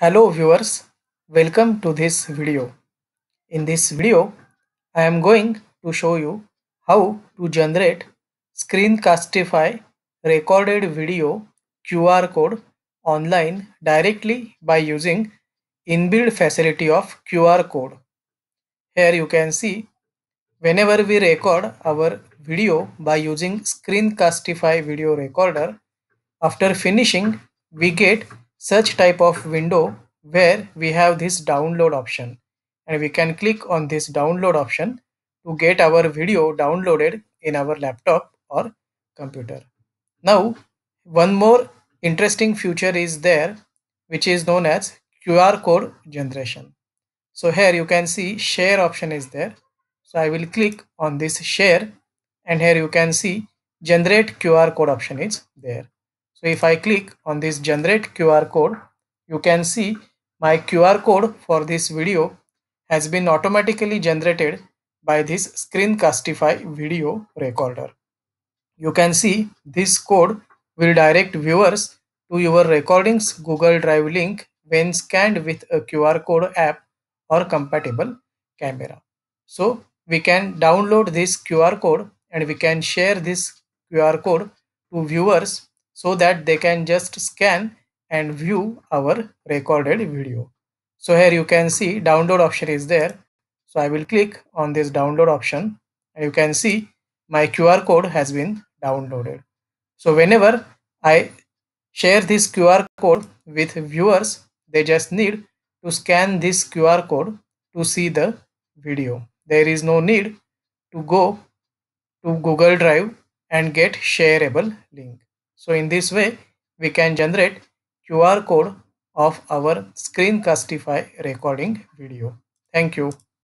Hello viewers, welcome to this video. In this video, I am going to show you how to generate screencastify recorded video QR code online directly by using inbuilt facility of QR code. Here you can see whenever we record our video by using screencastify video recorder, after finishing we get such type of window where we have this download option and we can click on this download option to get our video downloaded in our laptop or computer. Now one more interesting feature is there which is known as QR code generation. So here you can see share option is there. So I will click on this share and here you can see generate QR code option is there. So if I click on this generate QR code, you can see my QR code for this video has been automatically generated by this Screencastify video recorder. You can see this code will direct viewers to your recordings Google Drive link when scanned with a QR code app or compatible camera. So we can download this QR code and we can share this QR code to viewers so that they can just scan and view our recorded video. So here you can see download option is there. So I will click on this download option and you can see my QR code has been downloaded. So whenever I share this QR code with viewers, they just need to scan this QR code to see the video. There is no need to go to Google Drive and get shareable link. So in this way, we can generate QR code of our screencastify recording video. Thank you.